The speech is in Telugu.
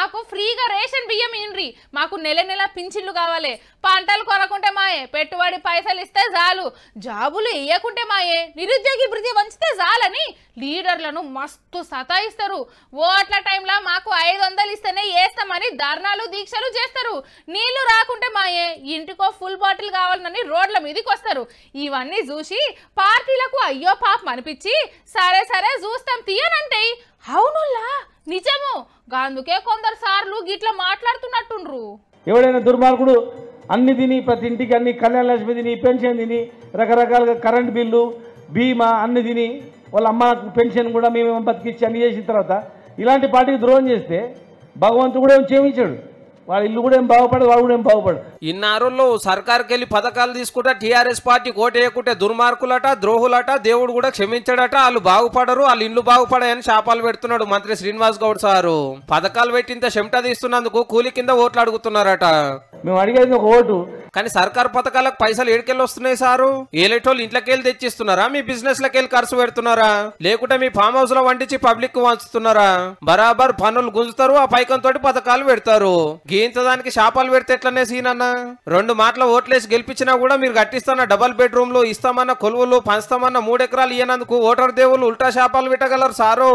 మాకు ఫ్రీగా రేషన్ బియ్యం ఇండ్రి మాకు నెల నెల పింఛన్లు కావాలి పంటలు కొనకుంటే మాయే పెట్టుబడి పైసలు ఇస్తే చాలు జాబులు వేయకుంటే మాయే నిరుద్యోగి బృతి వంచితే చాలని లీడర్లను మస్తు సతాయిస్తారు ఓట్ల టైంలో మాకు ఐదు వందలు ఇస్తేనే వేస్తామని ధర్నాలు దీక్షలు చేస్తారు నీళ్లు రాకుంటే మాయే ఇంటికో ఫుల్ బాటిల్ కావాలని రోడ్ల మీదకి వస్తారు ఇవన్నీ చూసి పార్టీలకు అయ్యో పాపం అనిపించి సరే సరే చూస్తాం తీయనంటే అందుకే కొందరు సార్లు గిట్లా మాట్లాడుతున్నట్టుండ్రు ఎవడైనా దుర్మార్గుడు అన్ని తిని ప్రతి ఇంటికి అన్ని కళ్యాణ లక్ష్మి తిని పెన్షన్ తిని రకరకాలుగా కరెంట్ బిల్లు బీమా అన్ని తిని వాళ్ళ అమ్మ పెన్షన్ కూడా మేము బతికిచ్చి అన్ని చేసిన తర్వాత ఇలాంటి పార్టీకి ద్రోహం చేస్తే భగవంతుడు కూడా క్షమించాడు వాళ్ళ ఇల్లు కూడా ఏం బాగుపడదు వాళ్ళు కూడా ఏం బాగుపడదు ఇన్నారుల్లో సర్కార్కి వెళ్ళి పథకాలు తీసుకుంటా టీఆర్ఎస్ పార్టీ కోటేయకుంటే దుర్మార్కులట ద్రోహులట దేవుడు కూడా క్షమించడట వాళ్ళు బాగుపడరు వాళ్ళు ఇల్లు బాగుపడాయని శాపాలు పెడుతున్నాడు మంత్రి శ్రీనివాస్ గౌడ్ సారు పథకాలు పెట్టింత చెమట తీస్తున్నందుకు కూలి కింద ఓట్లు అడుగుతున్నారట మేము అడిగేది ఒక ఓటు కానీ సర్కార్ పథకాలకు పైసలు ఏడుకెళ్ళి వస్తున్నాయి సారు ఏలేటోళ్ళు ఇంట్లోకెళ్ళి తెచ్చిస్తున్నారా మీ బిజినెస్ లకెళ్ళి ఖర్చు పెడుతున్నారా లేకుంటే మీ ఫామ్ హౌస్ లో వండించి పబ్లిక్ వంచుతున్నారా బరాబర్ పనులు గుంజుతారు ఆ పైకం తోటి పథకాలు పెడతారు గీంతదానికి షాపాలు పెడితే ఎట్లనే సీన్ అన్న రెండు మాటలు ఓట్లేసి గెలిపించినా కూడా మీరు కట్టిస్తున్న డబల్ బెడ్రూమ్ లు ఇస్తామన్న కొలువులు పంచుతామన్న మూడెకరాలు ఇయ్యనందుకు ఓటర్ దేవులు ఉల్టా షాపాలు పెట్టగలరు సారు